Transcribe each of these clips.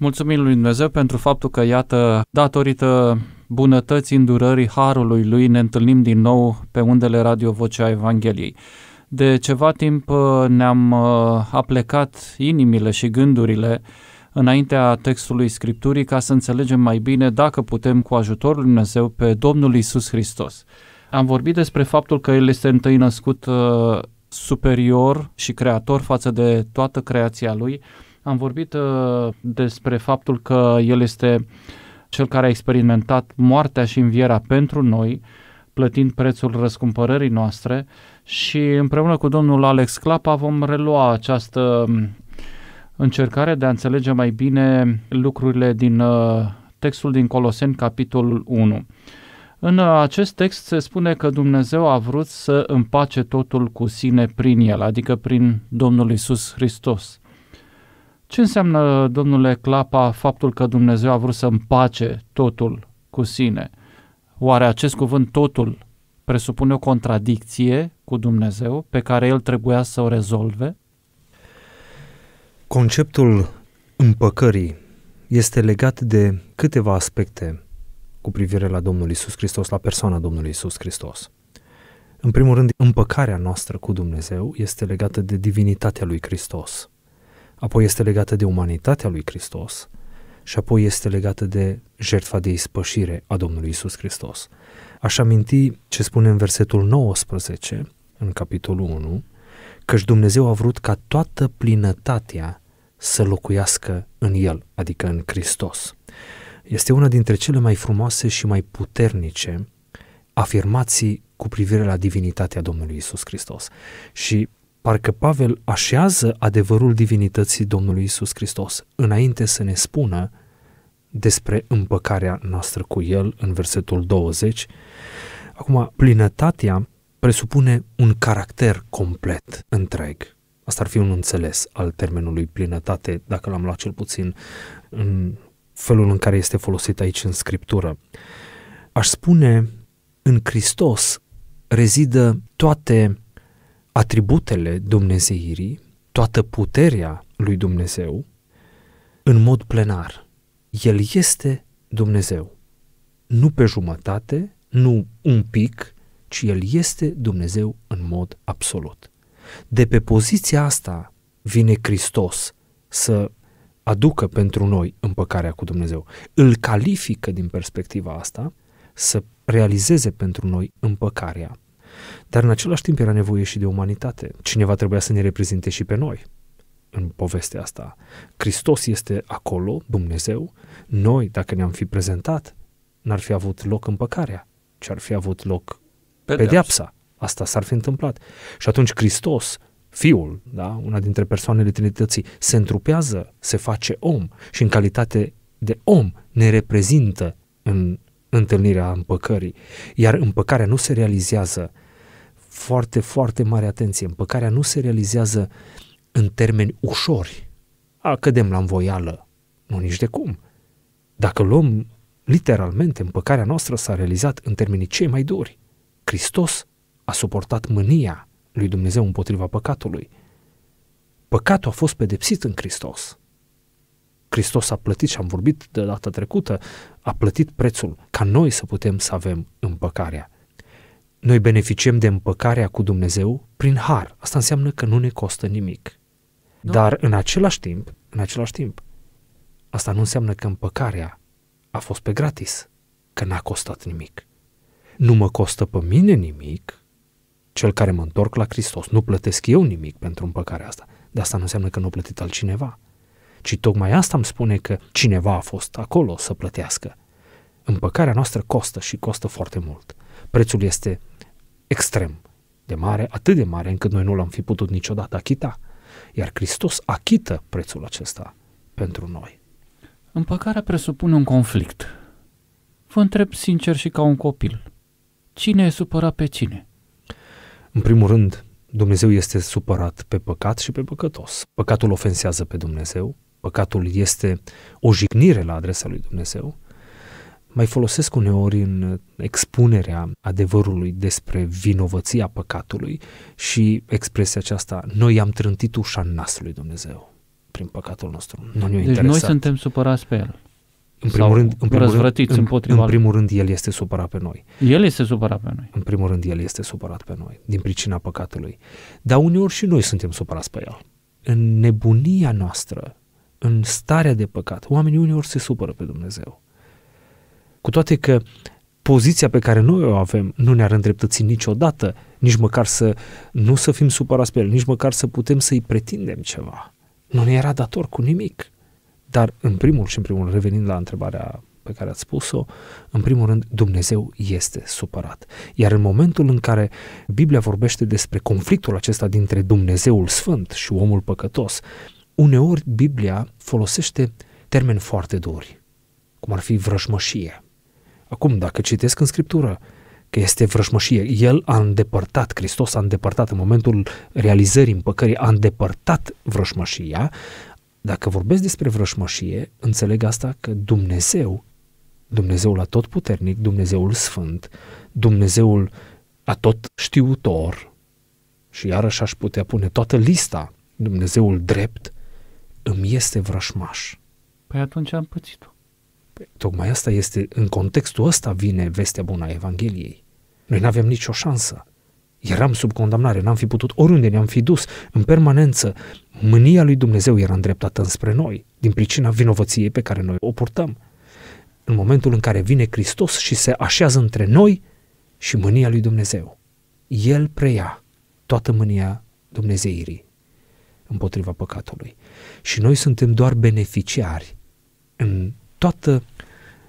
Mulțumim lui Dumnezeu pentru faptul că, iată, datorită bunătății, îndurării, harului lui, ne întâlnim din nou pe undele Radio Vocea Evangheliei. De ceva timp uh, ne-am uh, aplecat inimile și gândurile înaintea textului Scripturii ca să înțelegem mai bine dacă putem cu ajutorul lui Dumnezeu pe Domnul Isus Hristos. Am vorbit despre faptul că El este întâi născut uh, superior și creator față de toată creația Lui, am vorbit uh, despre faptul că El este cel care a experimentat moartea și învierea pentru noi, plătind prețul răscumpărării noastre și împreună cu domnul Alex Clapa vom relua această um, încercare de a înțelege mai bine lucrurile din uh, textul din Coloseni, capitolul 1. În uh, acest text se spune că Dumnezeu a vrut să împace totul cu sine prin el, adică prin Domnul Isus Hristos. Ce înseamnă, domnule Clapa, faptul că Dumnezeu a vrut să împace totul cu sine? Oare acest cuvânt totul presupune o contradicție cu Dumnezeu pe care el trebuia să o rezolve? Conceptul împăcării este legat de câteva aspecte cu privire la Domnul Isus Hristos, la persoana Domnului Isus Hristos. În primul rând, împăcarea noastră cu Dumnezeu este legată de divinitatea lui Hristos apoi este legată de umanitatea lui Hristos și apoi este legată de jertfa de ispășire a Domnului Isus Hristos. Aș aminti ce spune în versetul 19, în capitolul 1, căci Dumnezeu a vrut ca toată plinătatea să locuiască în El, adică în Hristos. Este una dintre cele mai frumoase și mai puternice afirmații cu privire la divinitatea Domnului Isus Hristos. Și Parcă Pavel așează adevărul divinității Domnului Isus Hristos înainte să ne spună despre împăcarea noastră cu El în versetul 20. Acum, plinătatea presupune un caracter complet, întreg. Asta ar fi un înțeles al termenului plinătate, dacă l-am luat cel puțin în felul în care este folosit aici în scriptură. Aș spune, în Hristos rezidă toate atributele dumnezeirii, toată puterea lui Dumnezeu, în mod plenar. El este Dumnezeu. Nu pe jumătate, nu un pic, ci El este Dumnezeu în mod absolut. De pe poziția asta vine Hristos să aducă pentru noi împăcarea cu Dumnezeu. Îl califică din perspectiva asta să realizeze pentru noi împăcarea dar în același timp era nevoie și de umanitate. Cineva trebuia să ne reprezinte și pe noi în povestea asta. Hristos este acolo, Dumnezeu. Noi, dacă ne-am fi prezentat, n-ar fi avut loc împăcarea, ci ar fi avut loc pedeapsa. pedeapsa. Asta s-ar fi întâmplat. Și atunci Hristos, Fiul, da? una dintre persoanele Trinității, se întrupează, se face om și în calitate de om ne reprezintă în întâlnirea împăcării. Iar împăcarea nu se realizează foarte, foarte mare atenție. Împăcarea nu se realizează în termeni ușori. A, cădem la învoială. Nu nici de cum. Dacă luăm literalmente, împăcarea noastră s-a realizat în termenii cei mai duri. Hristos a suportat mânia lui Dumnezeu împotriva păcatului. Păcatul a fost pedepsit în Hristos. Hristos a plătit și am vorbit de data trecută, a plătit prețul ca noi să putem să avem împăcarea. Noi beneficiem de împăcarea cu Dumnezeu prin har. Asta înseamnă că nu ne costă nimic. Nu. Da. Dar în același timp, în același timp, asta nu înseamnă că împăcarea a fost pe gratis, că n-a costat nimic. Nu mă costă pe mine nimic, cel care mă întorc la Hristos. Nu plătesc eu nimic pentru împăcarea asta, dar asta nu înseamnă că nu a plătit altcineva. Ci tocmai asta îmi spune că cineva a fost acolo să plătească. Împăcarea noastră costă și costă foarte mult. Prețul este extrem de mare, atât de mare încât noi nu l-am fi putut niciodată achita. Iar Hristos achită prețul acesta pentru noi. Împăcarea presupune un conflict. Vă întreb sincer și ca un copil. Cine e supărat pe cine? În primul rând, Dumnezeu este supărat pe păcat și pe păcătos. Păcatul ofensează pe Dumnezeu, păcatul este o jignire la adresa lui Dumnezeu, mai folosesc uneori în expunerea adevărului despre vinovăția păcatului și expresia aceasta, noi am trântit ușa nasului Dumnezeu prin păcatul nostru. Nu deci interesat. noi suntem supărați pe el. În primul, rând, în, primul rând, în, în primul rând, el este supărat pe noi. El este supărat pe noi. În primul rând, el este supărat pe noi, din pricina păcatului. Dar uneori și noi suntem supărați pe el. În nebunia noastră, în starea de păcat, oamenii uneori se supără pe Dumnezeu cu toate că poziția pe care noi o avem nu ne-ar îndreptăți niciodată, nici măcar să nu să fim supărați pe el, nici măcar să putem să-i pretindem ceva. Nu ne era dator cu nimic. Dar, în primul și în primul, revenind la întrebarea pe care ați spus-o, în primul rând, Dumnezeu este supărat. Iar în momentul în care Biblia vorbește despre conflictul acesta dintre Dumnezeul Sfânt și omul păcătos, uneori Biblia folosește termeni foarte duri, cum ar fi vrăjmășie, Acum, dacă citesc în Scriptură că este vrășmășie, el a îndepărtat, Hristos a îndepărtat în momentul realizării împăcării, a îndepărtat vrășmășia, dacă vorbesc despre vrășmășie, înțeleg asta că Dumnezeu, Dumnezeul atotputernic, Dumnezeul sfânt, Dumnezeul atot știutor, și iarăși aș putea pune toată lista, Dumnezeul drept, îmi este vrășmaș. Păi atunci am pățit-o. Tocmai asta este, în contextul ăsta vine vestea bună a Evangheliei. Noi nu avem nicio șansă. Eram sub condamnare, n-am fi putut oriunde ne-am fi dus, în permanență. Mânia lui Dumnezeu era îndreptată înspre noi, din pricina vinovăției pe care noi o purtăm. În momentul în care vine Hristos și se așează între noi și mânia lui Dumnezeu, El preia toată mânia Dumnezeirii împotriva păcatului. Și noi suntem doar beneficiari în toată,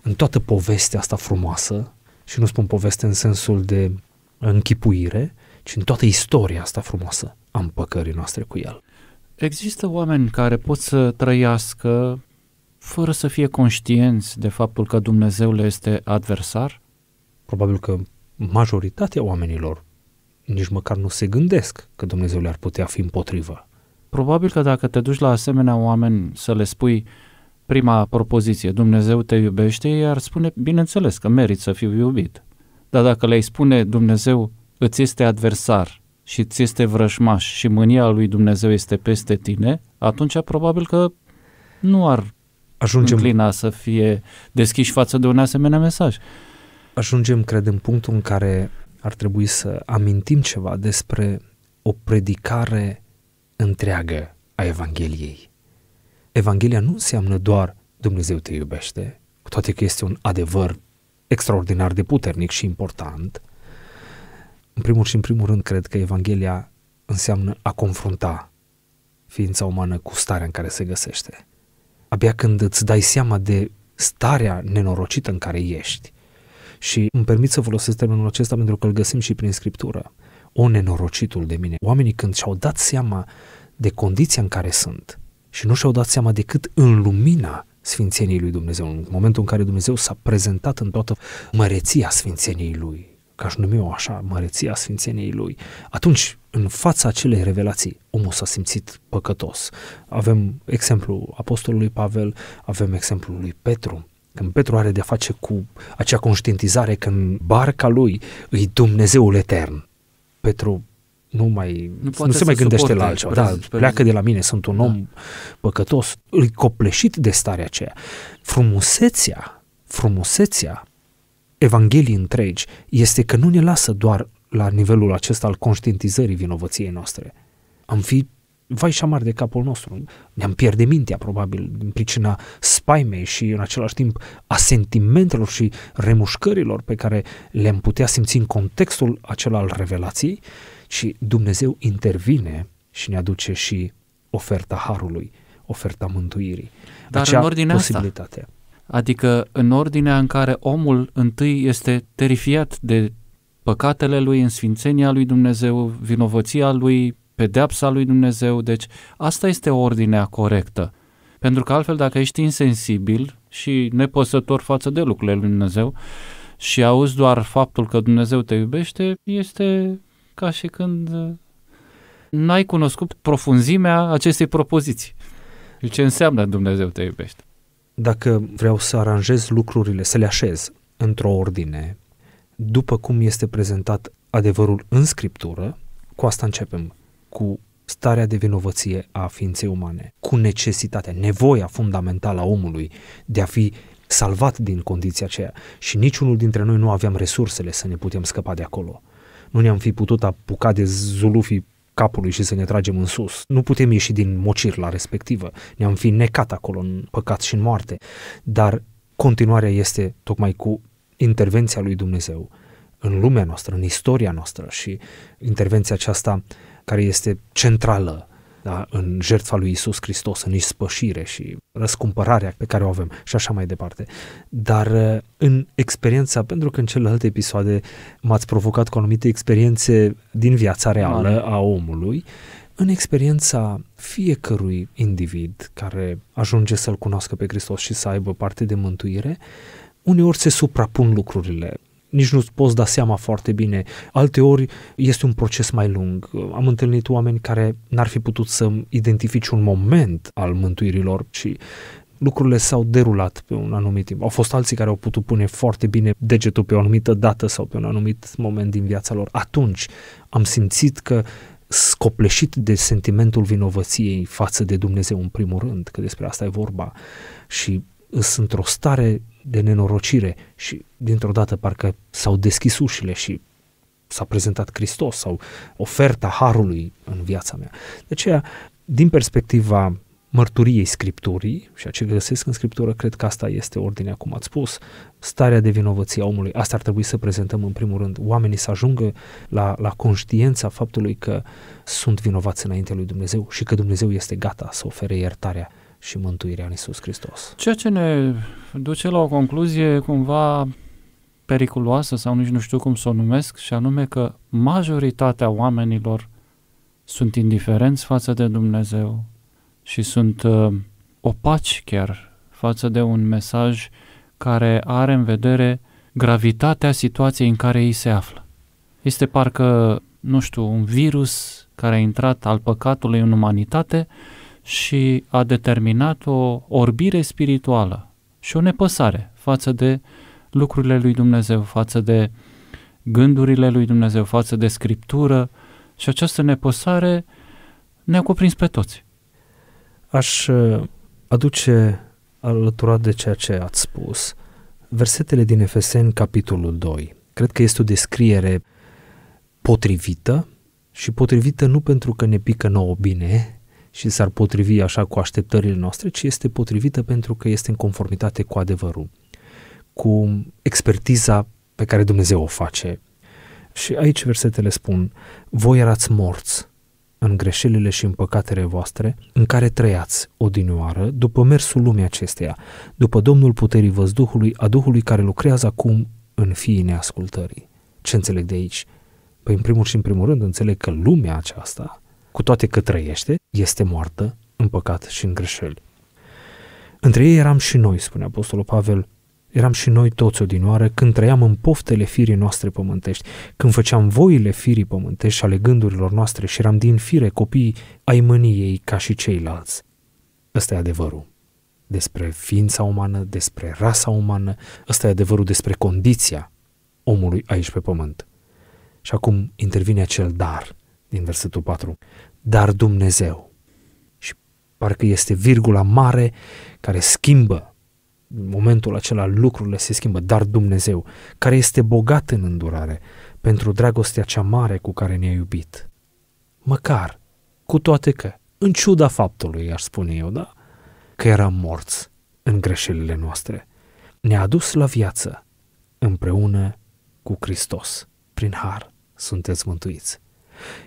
în toată povestea asta frumoasă, și nu spun poveste în sensul de închipuire, ci în toată istoria asta frumoasă a împăcării noastre cu el. Există oameni care pot să trăiască fără să fie conștienți de faptul că Dumnezeu le este adversar? Probabil că majoritatea oamenilor nici măcar nu se gândesc că Dumnezeu le-ar putea fi împotrivă. Probabil că dacă te duci la asemenea oameni să le spui prima propoziție, Dumnezeu te iubește, iar spune, bineînțeles că meriți să fiu iubit. Dar dacă le-ai spune, Dumnezeu îți este adversar și îți este vrășmaș și mânia lui Dumnezeu este peste tine, atunci probabil că nu ar Ajungem... înclina să fie deschiși față de un asemenea mesaj. Ajungem, cred, în punctul în care ar trebui să amintim ceva despre o predicare întreagă a Evangheliei. Evanghelia nu înseamnă doar Dumnezeu te iubește, cu toate că este un adevăr extraordinar de puternic și important. În primul și în primul rând, cred că Evanghelia înseamnă a confrunta ființa umană cu starea în care se găsește. Abia când îți dai seama de starea nenorocită în care ești, și îmi permit să folosesc termenul acesta pentru că îl găsim și prin scriptură. O nenorocitul de mine. Oamenii când și-au dat seama de condiția în care sunt, și nu și-au dat seama decât în lumina Sfințeniei lui Dumnezeu, în momentul în care Dumnezeu s-a prezentat în toată măreția Sfințeniei lui, ca aș numi eu așa, măreția Sfințeniei lui, atunci, în fața acelei revelații, omul s-a simțit păcătos. Avem exemplul Apostolului Pavel, avem exemplul lui Petru, când Petru are de-a face cu acea conștientizare că în barca lui îi Dumnezeul etern. Petru nu mai nu, nu se mai gândește la altceva. Da, pleacă de la mine, sunt un om da. păcătos, îi copleșit de starea aceea. Frumusețea, frumusețea Evangheliei întregi este că nu ne lasă doar la nivelul acesta al conștientizării vinovăției noastre. Am fi vai și amar de capul nostru. Ne-am pierde mintea, probabil, din pricina spaimei și, în același timp, a sentimentelor și remușcărilor pe care le-am putea simți în contextul acela al revelației. Și Dumnezeu intervine și ne aduce și oferta harului, oferta mântuirii. Dar Acea în ordinea posibilitate. asta, adică în ordinea în care omul întâi este terifiat de păcatele lui, însfințenia lui Dumnezeu, vinovăția lui, pedeapsa lui Dumnezeu, deci asta este ordinea corectă. Pentru că altfel, dacă ești insensibil și nepăsător față de lucrurile lui Dumnezeu și auzi doar faptul că Dumnezeu te iubește, este ca și când uh, n-ai cunoscut profunzimea acestei propoziții. Deci ce înseamnă Dumnezeu te iubește? Dacă vreau să aranjez lucrurile, să le așez într-o ordine, după cum este prezentat adevărul în Scriptură, cu asta începem, cu starea de vinovăție a ființei umane, cu necesitatea, nevoia fundamentală a omului de a fi salvat din condiția aceea și niciunul dintre noi nu aveam resursele să ne putem scăpa de acolo nu ne-am fi putut apuca de zulufii capului și să ne tragem în sus. Nu putem ieși din mocirla respectivă. Ne-am fi necat acolo în păcat și în moarte. Dar continuarea este tocmai cu intervenția lui Dumnezeu în lumea noastră, în istoria noastră și intervenția aceasta care este centrală da, în jertfa lui Isus Hristos, în ispășire și răscumpărarea pe care o avem și așa mai departe. Dar uh, în experiența, pentru că în celelalte episoade m-ați provocat cu anumite experiențe din viața reală a omului, în experiența fiecărui individ care ajunge să-L cunoască pe Hristos și să aibă parte de mântuire, uneori se suprapun lucrurile nici nu-ți poți da seama foarte bine. Alteori este un proces mai lung. Am întâlnit oameni care n-ar fi putut să identifici un moment al mântuirilor și lucrurile s-au derulat pe un anumit timp. Au fost alții care au putut pune foarte bine degetul pe o anumită dată sau pe un anumit moment din viața lor. Atunci am simțit că scopleșit de sentimentul vinovăției față de Dumnezeu în primul rând, că despre asta e vorba și sunt într-o stare de nenorocire și dintr-o dată parcă s-au deschis ușile și s-a prezentat Hristos sau oferta Harului în viața mea. De aceea, din perspectiva mărturiei Scripturii și a ce găsesc în Scriptură, cred că asta este ordinea, cum ați spus, starea de vinovăție a omului. Asta ar trebui să prezentăm în primul rând. Oamenii să ajungă la, la conștiința faptului că sunt vinovați înainte lui Dumnezeu și că Dumnezeu este gata să ofere iertarea și mântuirea în Iisus Hristos. Ceea ce ne duce la o concluzie cumva periculoasă sau nici nu știu cum să o numesc, și anume că majoritatea oamenilor sunt indiferenți față de Dumnezeu și sunt uh, opaci chiar față de un mesaj care are în vedere gravitatea situației în care ei se află. Este parcă, nu știu, un virus care a intrat al păcatului în umanitate și a determinat o orbire spirituală și o nepăsare față de lucrurile lui Dumnezeu, față de gândurile lui Dumnezeu, față de scriptură și această nepăsare ne-a cuprins pe toți. Aș uh, aduce alăturat de ceea ce ați spus versetele din Efeseni, capitolul 2. Cred că este o descriere potrivită și potrivită nu pentru că ne pică nouă bine, și s-ar potrivi așa cu așteptările noastre, ci este potrivită pentru că este în conformitate cu adevărul, cu expertiza pe care Dumnezeu o face. Și aici versetele spun, voi erați morți în greșelile și în păcatele voastre, în care trăiați odinioară, după mersul lumii acesteia, după Domnul Puterii Văzduhului, a Duhului care lucrează acum în fiii neascultării. Ce înțeleg de aici? Păi în primul și în primul rând înțeleg că lumea aceasta, cu toate că trăiește, este moartă în păcat și în greșeli. Între ei eram și noi, spune Apostolul Pavel, eram și noi toți odinoară când trăiam în poftele firii noastre pământești, când făceam voile firii pământești ale gândurilor noastre și eram din fire copii ai mâniei ca și ceilalți. Ăsta e adevărul despre ființa umană, despre rasa umană, ăsta e adevărul despre condiția omului aici pe pământ. Și acum intervine acel dar – din versetul 4. Dar Dumnezeu. Și parcă este virgula mare care schimbă în momentul acela lucrurile se schimbă, dar Dumnezeu, care este bogat în îndurare pentru dragostea cea mare cu care ne-a iubit. Măcar, cu toate că, în ciuda faptului, aș spune eu, da, că eram morți în greșelile noastre, ne-a dus la viață împreună cu Hristos. Prin har sunteți mântuiți.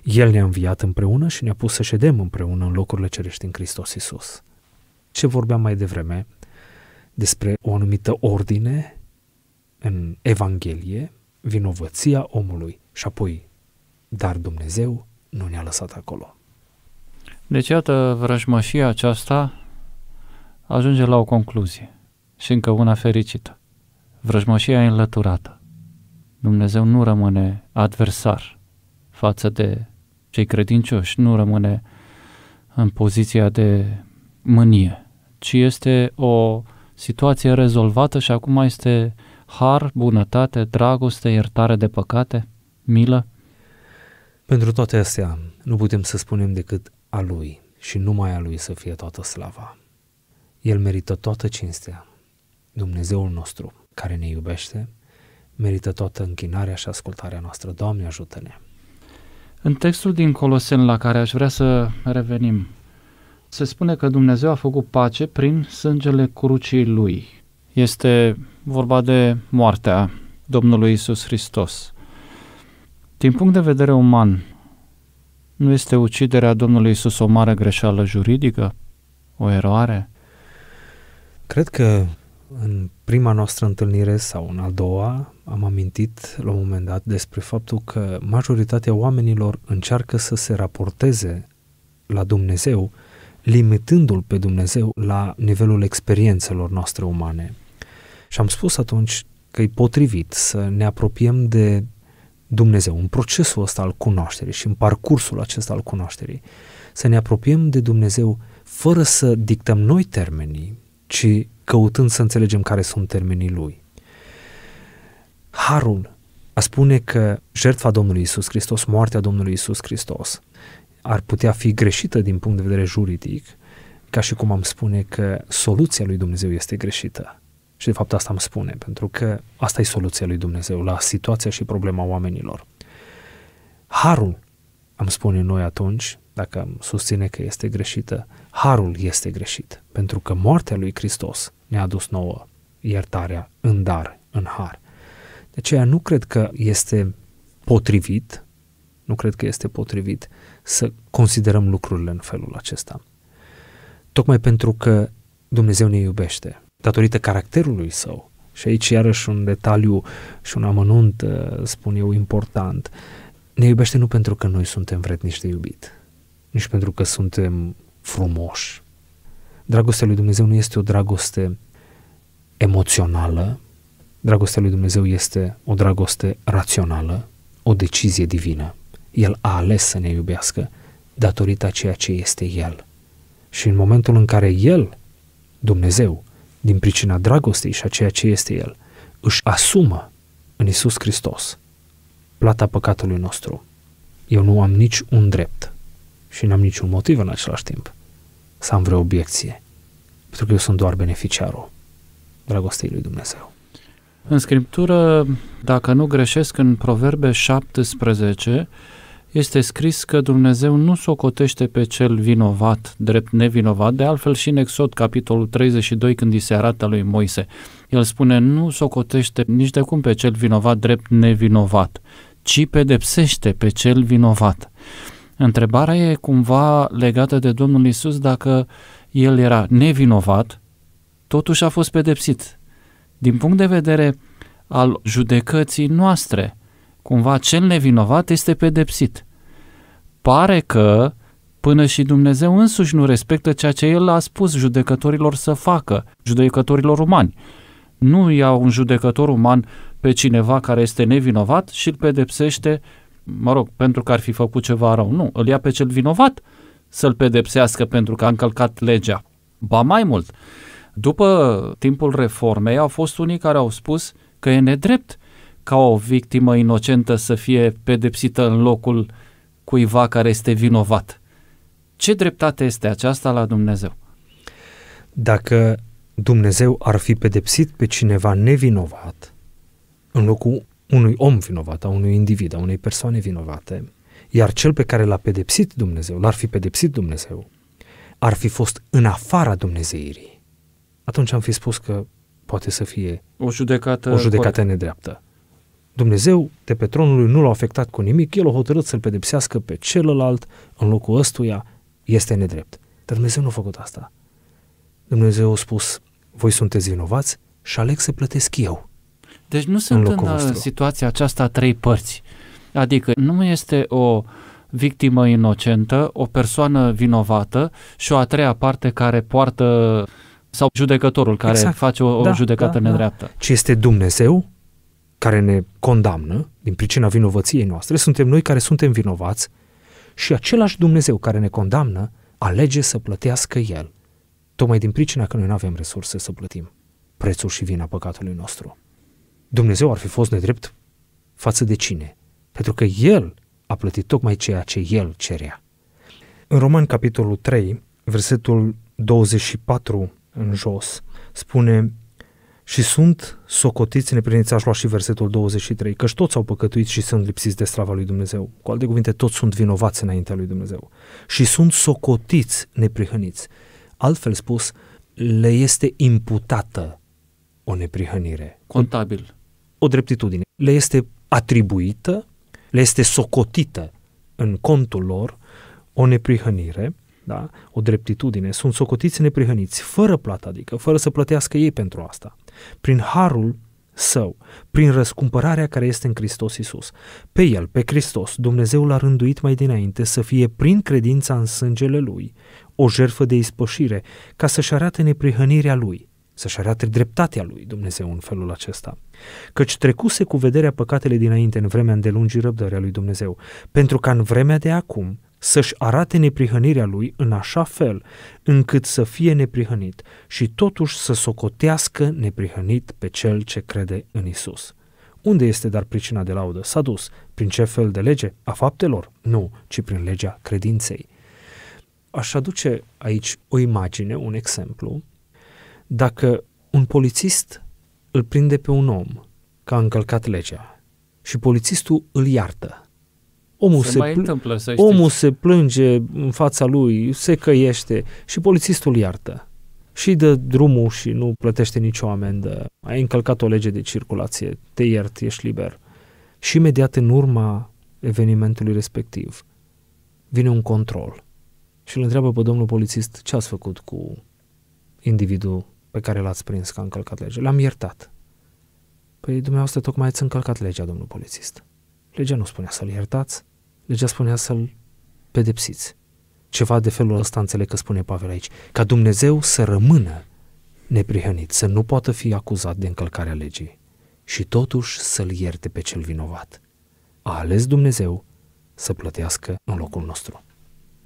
El ne-a înviat împreună și ne-a pus să ședem împreună în locurile cerești în Hristos Isus. Ce vorbeam mai devreme despre o anumită ordine în Evanghelie, vinovăția omului și apoi, dar Dumnezeu nu ne-a lăsat acolo. Deci, iată, vrăjmășia aceasta ajunge la o concluzie și încă una fericită. Vrăjmășia e înlăturată. Dumnezeu nu rămâne adversar față de cei credincioși, nu rămâne în poziția de mânie, ci este o situație rezolvată și acum este har, bunătate, dragoste, iertare de păcate, milă? Pentru toate astea nu putem să spunem decât a Lui și numai a Lui să fie toată slava. El merită toată cinstea. Dumnezeul nostru, care ne iubește, merită toată închinarea și ascultarea noastră. Doamne, ajută-ne! În textul din Coloseni la care aș vrea să revenim, se spune că Dumnezeu a făcut pace prin sângele crucii lui. Este vorba de moartea Domnului Isus Hristos. Din punct de vedere uman, nu este uciderea Domnului Isus o mare greșeală juridică? O eroare? Cred că în prima noastră întâlnire sau în a doua, am amintit la un moment dat despre faptul că majoritatea oamenilor încearcă să se raporteze la Dumnezeu, limitându-l pe Dumnezeu la nivelul experiențelor noastre umane. Și am spus atunci că e potrivit să ne apropiem de Dumnezeu, în procesul ăsta al cunoașterii și în parcursul acesta al cunoașterii, să ne apropiem de Dumnezeu fără să dictăm noi termenii, ci căutând să înțelegem care sunt termenii lui. Harul a spune că jertfa Domnului Isus Hristos, moartea Domnului Isus Hristos, ar putea fi greșită din punct de vedere juridic, ca și cum am spune că soluția lui Dumnezeu este greșită. Și de fapt asta îmi spune, pentru că asta e soluția lui Dumnezeu la situația și problema oamenilor. Harul, am spune noi atunci, dacă am susține că este greșită, harul este greșit, pentru că moartea lui Hristos ne-a adus nouă iertarea în dar, în har. De aceea nu cred că este potrivit, nu cred că este potrivit să considerăm lucrurile în felul acesta. Tocmai pentru că Dumnezeu ne iubește, datorită caracterului său, și aici iarăși un detaliu și un amănunt, uh, spun eu, important, ne iubește nu pentru că noi suntem vrednici de iubit, nici pentru că suntem frumoși. Dragostea lui Dumnezeu nu este o dragoste emoțională, dragostea lui Dumnezeu este o dragoste rațională, o decizie divină. El a ales să ne iubească datorită a ceea ce este El. Și în momentul în care El, Dumnezeu, din pricina dragostei și a ceea ce este El, își asumă în Isus Hristos plata păcatului nostru, eu nu am nici un drept și n-am niciun motiv în același timp să am vreo obiecție, pentru că eu sunt doar beneficiarul dragostei lui Dumnezeu. În Scriptură, dacă nu greșesc, în Proverbe 17 este scris că Dumnezeu nu socotește pe cel vinovat, drept nevinovat, de altfel și în Exod, capitolul 32, când îi se arată lui Moise. El spune, nu socotește nici de cum pe cel vinovat, drept nevinovat, ci pedepsește pe cel vinovat. Întrebarea e cumva legată de Domnul Isus dacă el era nevinovat, totuși a fost pedepsit. Din punct de vedere al judecății noastre, cumva cel nevinovat este pedepsit. Pare că până și Dumnezeu însuși nu respectă ceea ce El a spus judecătorilor să facă, judecătorilor umani. Nu ia un judecător uman pe cineva care este nevinovat și îl pedepsește mă rog, pentru că ar fi făcut ceva rău. Nu, îl ia pe cel vinovat să-l pedepsească pentru că a încălcat legea. Ba mai mult, după timpul reformei au fost unii care au spus că e nedrept ca o victimă inocentă să fie pedepsită în locul cuiva care este vinovat. Ce dreptate este aceasta la Dumnezeu? Dacă Dumnezeu ar fi pedepsit pe cineva nevinovat în locul unui om vinovat, a unui individ, a unei persoane vinovate, iar cel pe care l-a pedepsit Dumnezeu, l-ar fi pedepsit Dumnezeu, ar fi fost în afara Dumnezeirii, atunci am fi spus că poate să fie o judecată, o judecată corect. nedreaptă. Dumnezeu de pe tronul lui nu l-a afectat cu nimic, el a hotărât să-l pedepsească pe celălalt, în locul ăstuia este nedrept. Dar Dumnezeu nu a făcut asta. Dumnezeu a spus, voi sunteți vinovați și aleg să plătesc eu. Deci nu sunt în, în uh, situația aceasta trei părți. Adică nu este o victimă inocentă, o persoană vinovată și o a treia parte care poartă sau judecătorul care exact. face o, da, da, judecată da, nedreaptă. Da. Ci este Dumnezeu care ne condamnă din pricina vinovăției noastre, suntem noi care suntem vinovați și același Dumnezeu care ne condamnă alege să plătească El, tocmai din pricina că noi nu avem resurse să plătim prețul și vina păcatului nostru. Dumnezeu ar fi fost nedrept față de cine? Pentru că El a plătit tocmai ceea ce El cerea. În Roman, capitolul 3, versetul 24 în jos, spune și sunt socotiți nepriniți, aș lua și versetul 23, căci toți au păcătuit și sunt lipsiți de strava lui Dumnezeu. Cu alte cuvinte, toți sunt vinovați înaintea lui Dumnezeu. Și sunt socotiți neprihăniți. Altfel spus, le este imputată o neprihănire. Contabil o dreptitudine. Le este atribuită, le este socotită în contul lor o neprihănire, da? o dreptitudine. Sunt socotiți neprihăniți, fără plată, adică fără să plătească ei pentru asta. Prin harul său, prin răscumpărarea care este în Hristos Isus. Pe el, pe Hristos, Dumnezeu l-a rânduit mai dinainte să fie prin credința în sângele lui o jertfă de ispășire, ca să-și arate neprihănirea lui, să-și arate dreptatea lui Dumnezeu în felul acesta căci trecuse cu vederea păcatele dinainte în vremea îndelungii răbdării a lui Dumnezeu, pentru ca în vremea de acum să-și arate neprihănirea lui în așa fel încât să fie neprihănit și totuși să socotească neprihănit pe cel ce crede în Isus. Unde este dar pricina de laudă? S-a dus. Prin ce fel de lege? A faptelor? Nu, ci prin legea credinței. Aș aduce aici o imagine, un exemplu. Dacă un polițist îl prinde pe un om că a încălcat legea și polițistul îl iartă. Omul, se, se, pl- întâmplă, să omul se plânge în fața lui, se căiește și polițistul îl iartă. Și dă drumul și nu plătește nicio amendă. Ai încălcat o lege de circulație, te iert, ești liber. Și imediat în urma evenimentului respectiv vine un control și îl întreabă pe domnul polițist ce ați făcut cu individul pe care l-ați prins că a încălcat legea. L-am iertat. Păi dumneavoastră tocmai ați încălcat legea, domnul polițist. Legea nu spunea să-l iertați, legea spunea să-l pedepsiți. Ceva de felul ăsta înțeleg că spune Pavel aici. Ca Dumnezeu să rămână neprihănit, să nu poată fi acuzat de încălcarea legii și totuși să-l ierte pe cel vinovat. A ales Dumnezeu să plătească în locul nostru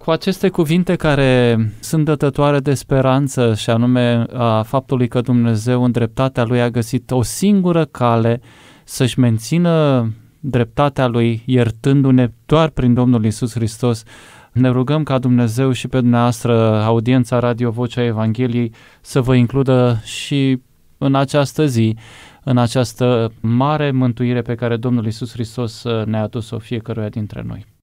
cu aceste cuvinte care sunt dătătoare de speranță și anume a faptului că Dumnezeu în dreptatea lui a găsit o singură cale să-și mențină dreptatea lui iertându-ne doar prin Domnul Isus Hristos, ne rugăm ca Dumnezeu și pe dumneavoastră, audiența Radio Vocea Evangheliei, să vă includă și în această zi, în această mare mântuire pe care Domnul Isus Hristos ne-a adus-o fiecăruia dintre noi.